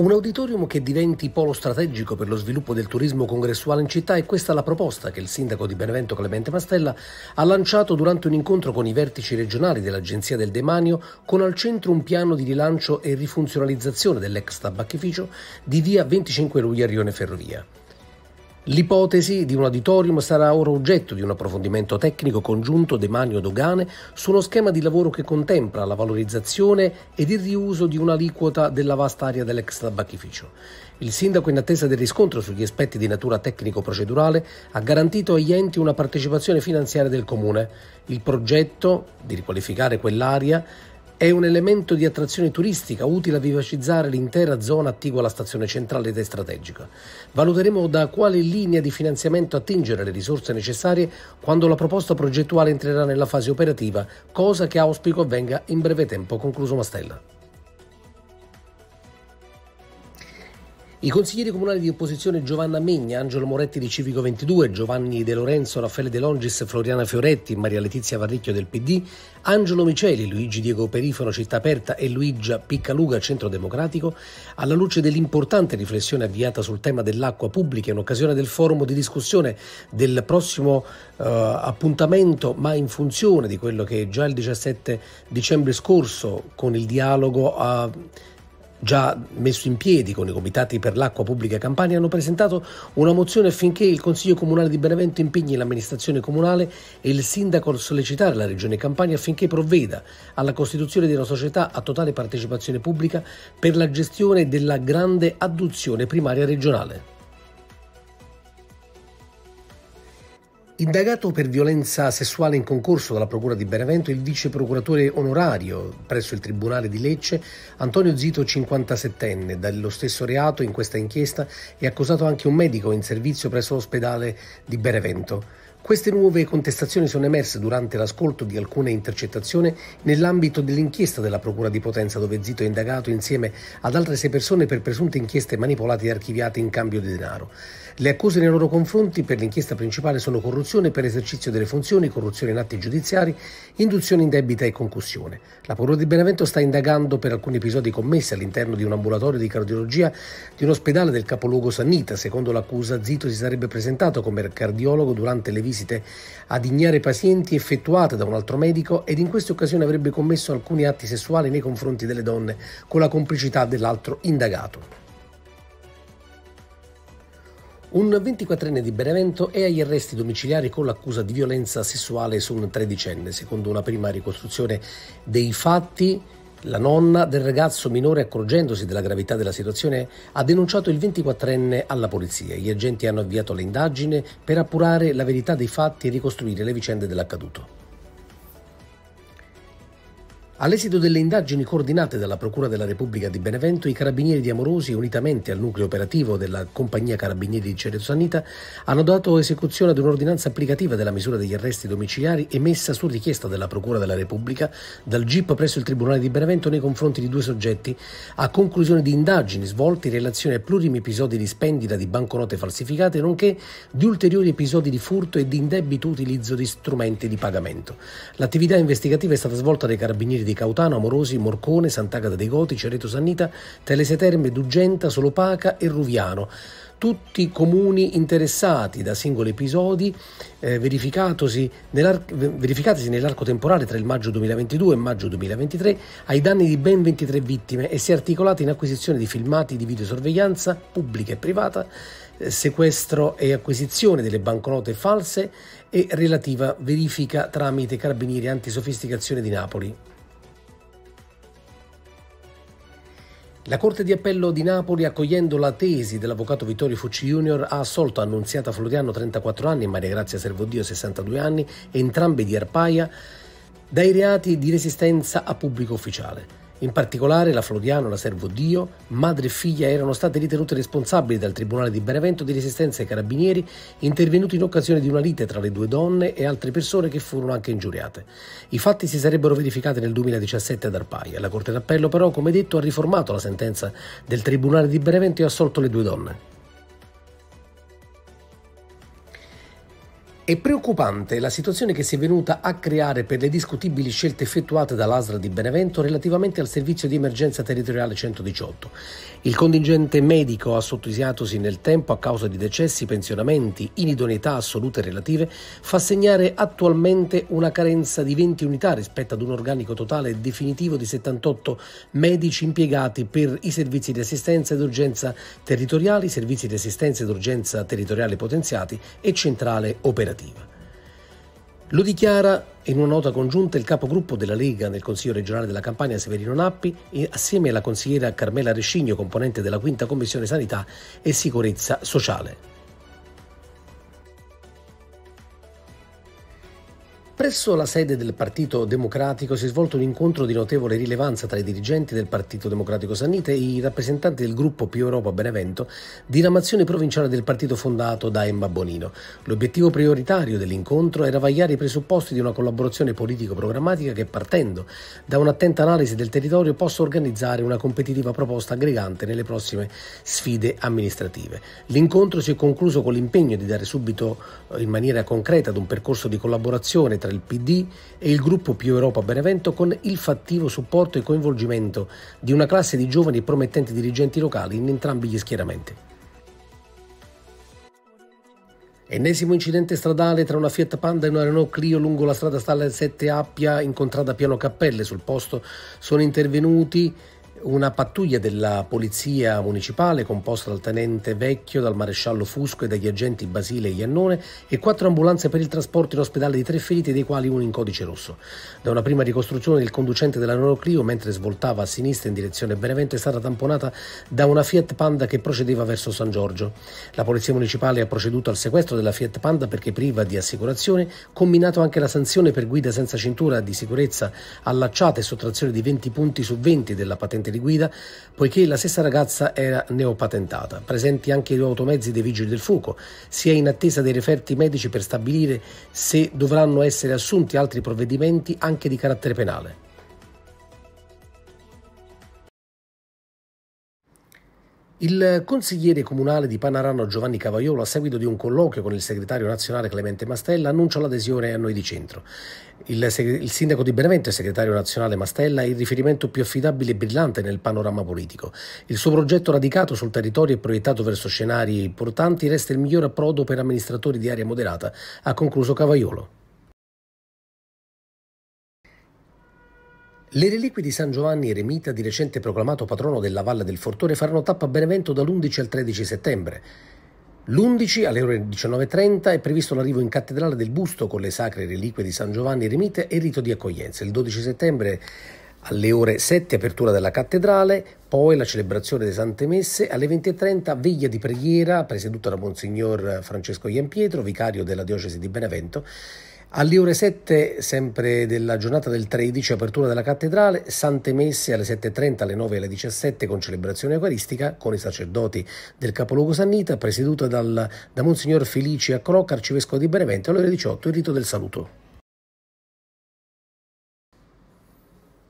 Un auditorium che diventi polo strategico per lo sviluppo del turismo congressuale in città è questa la proposta che il sindaco di Benevento Clemente Mastella ha lanciato durante un incontro con i vertici regionali dell'Agenzia del Demanio con al centro un piano di rilancio e rifunzionalizzazione dell'ex tabacchificio di via 25 Luglio a Rione Ferrovia. L'ipotesi di un auditorium sarà ora oggetto di un approfondimento tecnico congiunto demanio dogane su uno schema di lavoro che contempla la valorizzazione ed il riuso di un'aliquota della vasta area dell'ex tabacchificio. Il sindaco, in attesa del riscontro sugli aspetti di natura tecnico-procedurale, ha garantito agli enti una partecipazione finanziaria del comune. Il progetto di riqualificare quell'area è un elemento di attrazione turistica utile a vivacizzare l'intera zona attigua alla stazione centrale ed è strategica. Valuteremo da quale linea di finanziamento attingere le risorse necessarie quando la proposta progettuale entrerà nella fase operativa, cosa che auspico avvenga in breve tempo, concluso Mastella. I consiglieri comunali di opposizione Giovanna Megna, Angelo Moretti di Civico 22, Giovanni De Lorenzo, Raffaele De Longis, Floriana Fioretti, Maria Letizia Varricchio del PD, Angelo Miceli, Luigi Diego Perifono Città Aperta e Luigia Piccaluga Centro Democratico, alla luce dell'importante riflessione avviata sul tema dell'acqua pubblica in occasione del forum di discussione del prossimo eh, appuntamento, ma in funzione di quello che già il 17 dicembre scorso con il dialogo ha già messo in piedi con i comitati per l'acqua pubblica Campania, hanno presentato una mozione affinché il Consiglio Comunale di Benevento impegni l'amministrazione comunale e il sindaco a sollecitare la Regione Campania affinché provveda alla costituzione di una società a totale partecipazione pubblica per la gestione della grande adduzione primaria regionale. Indagato per violenza sessuale in concorso dalla Procura di Benevento, il vice procuratore onorario presso il Tribunale di Lecce, Antonio Zito, 57enne, dallo stesso reato in questa inchiesta è accusato anche un medico in servizio presso l'ospedale di Benevento. Queste nuove contestazioni sono emerse durante l'ascolto di alcune intercettazioni nell'ambito dell'inchiesta della Procura di Potenza dove Zito è indagato insieme ad altre sei persone per presunte inchieste manipolate e archiviate in cambio di denaro. Le accuse nei loro confronti per l'inchiesta principale sono corruzione per esercizio delle funzioni, corruzione in atti giudiziari, induzione in debita e concussione. La Procura di Benevento sta indagando per alcuni episodi commessi all'interno di un ambulatorio di cardiologia di un ospedale del capoluogo Sannita. Secondo l'accusa Zito si sarebbe presentato come cardiologo durante le visite visite ad ignare pazienti effettuate da un altro medico ed in questa occasione avrebbe commesso alcuni atti sessuali nei confronti delle donne con la complicità dell'altro indagato. Un 24enne di Benevento è agli arresti domiciliari con l'accusa di violenza sessuale su un tredicenne, secondo una prima ricostruzione dei fatti. La nonna del ragazzo minore, accorgendosi della gravità della situazione, ha denunciato il 24enne alla polizia. Gli agenti hanno avviato l'indagine per appurare la verità dei fatti e ricostruire le vicende dell'accaduto. All'esito delle indagini coordinate dalla Procura della Repubblica di Benevento, i carabinieri di Amorosi, unitamente al nucleo operativo della Compagnia Carabinieri di Cerezanita, hanno dato esecuzione ad un'ordinanza applicativa della misura degli arresti domiciliari emessa su richiesta della Procura della Repubblica dal GIP presso il Tribunale di Benevento nei confronti di due soggetti, a conclusione di indagini svolte in relazione a plurimi episodi di spendita di banconote falsificate, nonché di ulteriori episodi di furto e di indebito utilizzo di strumenti di pagamento. L'attività investigativa è stata svolta dai carabinieri di di Cautano, Amorosi, Morcone, Sant'Agata dei Goti, Cereto Sannita, Teleseterme, Dugenta, Solopaca e Ruviano tutti comuni interessati da singoli episodi eh, verificatisi nell'arco temporale tra il maggio 2022 e maggio 2023 ai danni di ben 23 vittime e si è articolata in acquisizione di filmati di videosorveglianza pubblica e privata, eh, sequestro e acquisizione delle banconote false e relativa verifica tramite carabinieri antisofisticazione di Napoli. La Corte di Appello di Napoli, accogliendo la tesi dell'avvocato Vittorio Fucci Junior, ha assolto Annunziata Floriano, 34 anni, e Maria Grazia Servodio, 62 anni, entrambi di Arpaia, dai reati di resistenza a pubblico ufficiale. In particolare la Floriano, la Servo Dio, madre e figlia erano state ritenute responsabili dal Tribunale di Benevento di resistenza ai carabinieri intervenuti in occasione di una lite tra le due donne e altre persone che furono anche ingiuriate. I fatti si sarebbero verificati nel 2017 ad Arpaia. La Corte d'Appello però, come detto, ha riformato la sentenza del Tribunale di Benevento e ha assolto le due donne. È preoccupante la situazione che si è venuta a creare per le discutibili scelte effettuate dall'ASRA di Benevento relativamente al servizio di emergenza territoriale 118. Il contingente medico ha sottosiatosi nel tempo a causa di decessi, pensionamenti, inidoneità assolute relative, fa segnare attualmente una carenza di 20 unità rispetto ad un organico totale definitivo di 78 medici impiegati per i servizi di assistenza ed urgenza territoriali, servizi di assistenza ed urgenza territoriale potenziati e centrale operativa governativa. Lo dichiara in una nota congiunta il capogruppo della Lega nel Consiglio regionale della Campania Severino Nappi assieme alla consigliera Carmela Rescigno, componente della quinta commissione sanità e sicurezza sociale. Presso la sede del Partito Democratico si è svolto un incontro di notevole rilevanza tra i dirigenti del Partito Democratico Sannite e i rappresentanti del gruppo Più Europa Benevento, diramazione provinciale del partito fondato da Emma Bonino. L'obiettivo prioritario dell'incontro era vagliare i presupposti di una collaborazione politico-programmatica che, partendo da un'attenta analisi del territorio, possa organizzare una competitiva proposta aggregante nelle prossime sfide amministrative. L'incontro si è concluso con l'impegno di dare subito eh, in maniera concreta ad un percorso di collaborazione tra tra il PD e il gruppo Più Europa Benevento con il fattivo supporto e coinvolgimento di una classe di giovani e promettenti dirigenti locali in entrambi gli schieramenti. Ennesimo incidente stradale tra una Fiat Panda e una Renault Clio lungo la strada Stalle 7 Appia in contrada Piano Cappelle. Sul posto sono intervenuti una pattuglia della polizia municipale composta dal tenente Vecchio, dal maresciallo Fusco e dagli agenti Basile e Iannone e quattro ambulanze per il trasporto in ospedale di tre feriti, dei quali uno in codice rosso. Da una prima ricostruzione il conducente della Neuroclio, mentre svoltava a sinistra in direzione Benevento, è stata tamponata da una Fiat Panda che procedeva verso San Giorgio. La polizia municipale ha proceduto al sequestro della Fiat Panda perché priva di assicurazione, combinato anche la sanzione per guida senza cintura di sicurezza allacciata e sottrazione di 20 punti su 20 della patente insegnante di guida, poiché la stessa ragazza era neopatentata. Presenti anche i due automezzi dei vigili del fuoco, si è in attesa dei referti medici per stabilire se dovranno essere assunti altri provvedimenti anche di carattere penale. Il consigliere comunale di Panarano Giovanni Cavaiolo, a seguito di un colloquio con il segretario nazionale Clemente Mastella, annuncia l'adesione a noi di centro. Il, seg- il, sindaco di Benevento e segretario nazionale Mastella è il riferimento più affidabile e brillante nel panorama politico. Il suo progetto radicato sul territorio e proiettato verso scenari importanti resta il miglior approdo per amministratori di area moderata, ha concluso Cavaiolo. Le reliquie di San Giovanni Eremita, di recente proclamato patrono della Valle del Fortore, faranno tappa a Benevento dall'11 al 13 settembre. L'11 alle ore 19.30 è previsto l'arrivo in cattedrale del busto con le sacre reliquie di San Giovanni Eremita e il rito di accoglienza. Il 12 settembre alle ore 7 apertura della cattedrale, poi la celebrazione delle Sante Messe, alle 20.30 veglia di preghiera presieduta da Monsignor Francesco Ianpietro, vicario della diocesi di Benevento, alle ore 7, sempre della giornata del 13, apertura della cattedrale, Sante Messe alle 7.30, alle 9 e alle 17 con celebrazione eucaristica con i sacerdoti del capoluogo Sannita, presieduta dal, da Monsignor Felice Acroc, arcivescovo di Benevento, alle ore 18 il rito del saluto.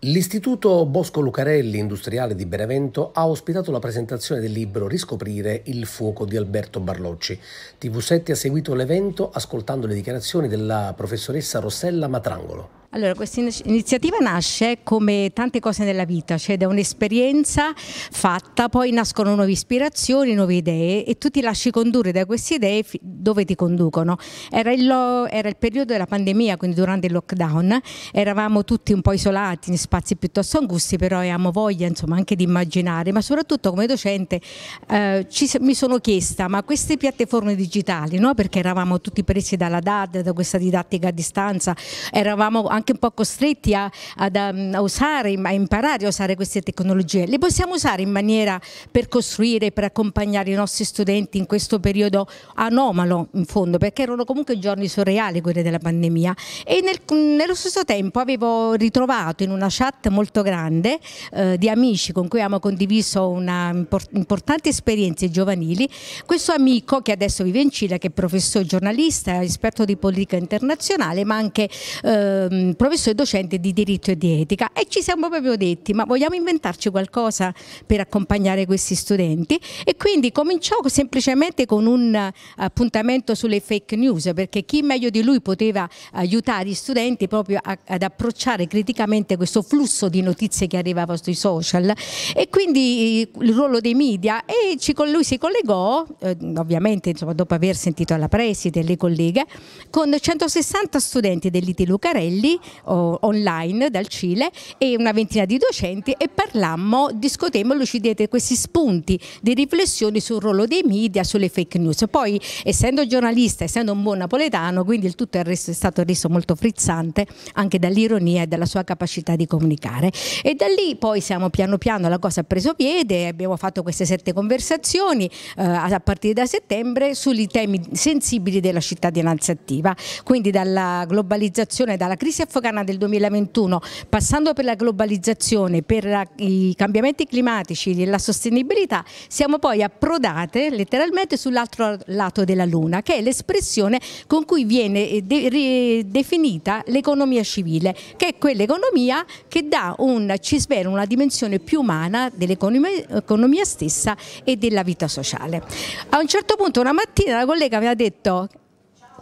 L'Istituto Bosco Lucarelli Industriale di Benevento ha ospitato la presentazione del libro Riscoprire il fuoco di Alberto Barlocci. TV7 ha seguito l'evento ascoltando le dichiarazioni della professoressa Rossella Matrangolo. Allora, questa iniziativa nasce come tante cose nella vita, cioè da un'esperienza fatta, poi nascono nuove ispirazioni, nuove idee e tu ti lasci condurre da queste idee dove ti conducono. Era il, era il periodo della pandemia, quindi durante il lockdown, eravamo tutti un po' isolati in spazi piuttosto angusti, però avevamo voglia insomma, anche di immaginare, ma soprattutto come docente eh, ci, mi sono chiesta, ma queste piattaforme digitali, no? perché eravamo tutti presi dalla DAD, da questa didattica a distanza, eravamo anche anche un po' costretti a, ad, um, a, usare, a imparare a usare queste tecnologie. Le possiamo usare in maniera per costruire, per accompagnare i nostri studenti in questo periodo anomalo in fondo, perché erano comunque giorni surreali quelli della pandemia e nel, nello stesso tempo avevo ritrovato in una chat molto grande eh, di amici con cui abbiamo condiviso una import importante esperienze giovanili, questo amico che adesso vive in Cile, che è professore giornalista, esperto di politica internazionale, ma anche ehm, professore docente di diritto e di etica e ci siamo proprio detti ma vogliamo inventarci qualcosa per accompagnare questi studenti e quindi cominciò semplicemente con un eh, appuntamento sulle fake news perché chi meglio di lui poteva aiutare gli studenti proprio ad approcciare criticamente questo flusso di notizie che arrivava sui social e quindi eh, il ruolo dei media e lui si collegò eh, ovviamente insomma, dopo aver sentito la preside e le colleghe con 160 studenti dell'IT Lucarelli o, online dal Cile e una ventina di docenti e parlammo, discutemmo, lucidete questi spunti di riflessioni sul ruolo dei media, sulle fake news. Poi essendo giornalista, essendo un buon napoletano, quindi il tutto è, reso, è stato reso molto frizzante anche dall'ironia e dalla sua capacità di comunicare. E da lì poi siamo piano piano, la cosa ha preso piede, abbiamo fatto queste sette conversazioni eh, a partire da settembre sui temi sensibili della cittadinanza attiva, quindi dalla globalizzazione, dalla crisi afghana del 2021, passando per la globalizzazione, per la, i cambiamenti climatici e la sostenibilità, siamo poi approdate letteralmente sull'altro lato della luna, che è l'espressione con cui viene eh, de definita l'economia civile, che è quell'economia che dà un, ci svela una dimensione più umana dell'economia stessa e della vita sociale. A un certo punto una mattina la collega mi ha detto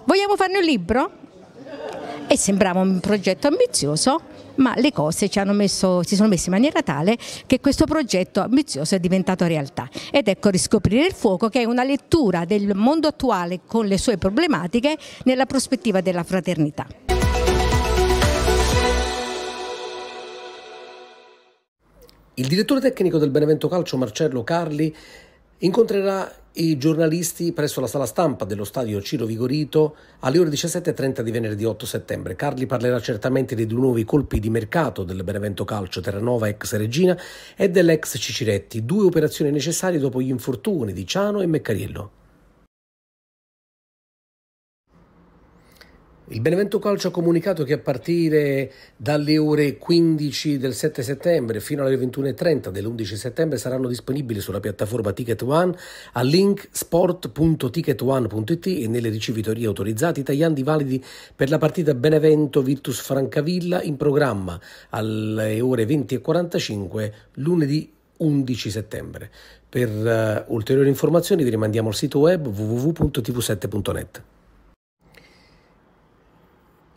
vogliamo farne un libro? e sembrava un progetto ambizioso ma le cose messo, si sono messe in maniera tale che questo progetto ambizioso è diventato realtà ed ecco riscoprire il fuoco che è una lettura del mondo attuale con le sue problematiche nella prospettiva della fraternità. Il direttore tecnico del Benevento Calcio Marcello Carli incontrerà i giornalisti presso la sala stampa dello stadio Ciro Vigorito alle ore 17.30 di venerdì 8 settembre. Carli parlerà certamente dei due nuovi colpi di mercato del Benevento Calcio, Terranova ex Regina e dell'ex Ciciretti, due operazioni necessarie dopo gli infortuni di Ciano e Meccariello. Il Benevento Calcio ha comunicato che a partire dalle ore 15 del 7 settembre fino alle 21.30 dell'11 settembre saranno disponibili sulla piattaforma Ticket One a sport.ticketone.it e nelle ricevitorie autorizzate i tagliandi validi per la partita Benevento-Virtus Francavilla in programma alle ore 20.45 lunedì 11 settembre. Per uh, ulteriori informazioni vi rimandiamo al sito web www.tv7.net.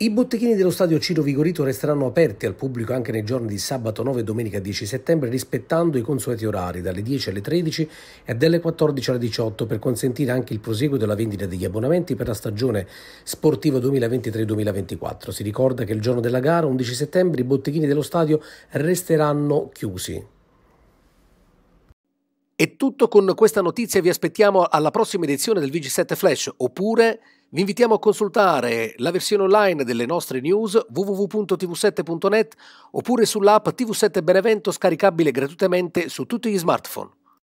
I botteghini dello stadio Ciro Vigorito resteranno aperti al pubblico anche nei giorni di sabato 9 e domenica 10 settembre rispettando i consueti orari dalle 10 alle 13 e dalle 14 alle 18 per consentire anche il proseguo della vendita degli abbonamenti per la stagione sportiva 2023-2024. Si ricorda che il giorno della gara, 11 settembre, i botteghini dello stadio resteranno chiusi. È tutto con questa notizia, vi aspettiamo alla prossima edizione del VG7 Flash oppure vi invitiamo a consultare la versione online delle nostre news www.tv7.net oppure sull'app TV7 Benevento scaricabile gratuitamente su tutti gli smartphone.